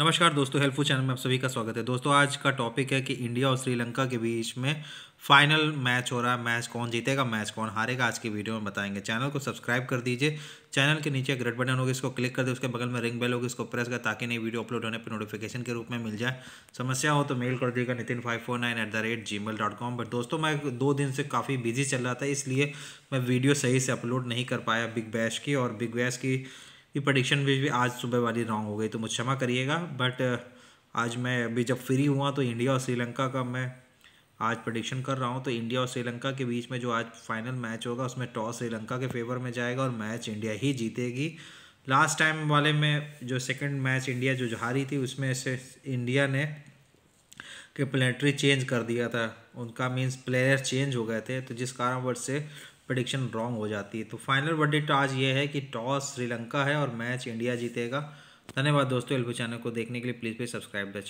नमस्कार दोस्तों helpful channel में आप सभी का स्वागत है दोस्तों आज का टॉपिक है कि इंडिया और श्रीलंका के बीच में फाइनल मैच हो रहा है मैच कौन जीतेगा मैच कौन हारेगा आज की वीडियो में बताएंगे चैनल को सब्सक्राइब कर दीजिए चैनल के नीचे एक रेड बटन होगी इसको क्लिक कर दे उसके बगल में रिंग बेल होगी इसको प्रेस कर ताकि नई वीडियो अपलोड होने पर नोटिफिकेशन के रूप में मिल जाए समस्या हो तो मेल कर दीजिएगा Nitin five four nine at the rate Gmail dot com but दोस्तों मैं दो दिन से काफ़ी बिजी चल रहा था इसलिए मैं वीडियो सही से अपलोड नहीं कर पाया बिग बैश की और बिग बैश की कि प्रडिक्शन भी, भी आज सुबह वाली रॉन्ग हो गई तो मुझे क्षमा करिएगा बट uh, आज मैं अभी जब फ्री हुआ तो इंडिया और श्रीलंका का मैं आज प्रडिक्शन कर रहा हूँ तो इंडिया और श्रीलंका के बीच में जो आज फाइनल मैच होगा उसमें टॉस श्रीलंका के फेवर में जाएगा और मैच इंडिया ही जीतेगी लास्ट टाइम वाले में जो सेकंड मैच इंडिया जो हारी थी उसमें से इंडिया ने के प्लेटरी चेंज कर दिया था उनका मीन्स प्लेयर चेंज हो गए थे तो जिस कारणवश से प्रडिक्शन रॉन्ग हो जाती है तो फाइनल वर्डिक्ट आज ये है कि टॉस श्रीलंका है और मैच इंडिया जीतेगा धन्यवाद दोस्तों एल्बो चैनल को देखने के लिए प्लीज़ प्लीज़ सब्सक्राइब द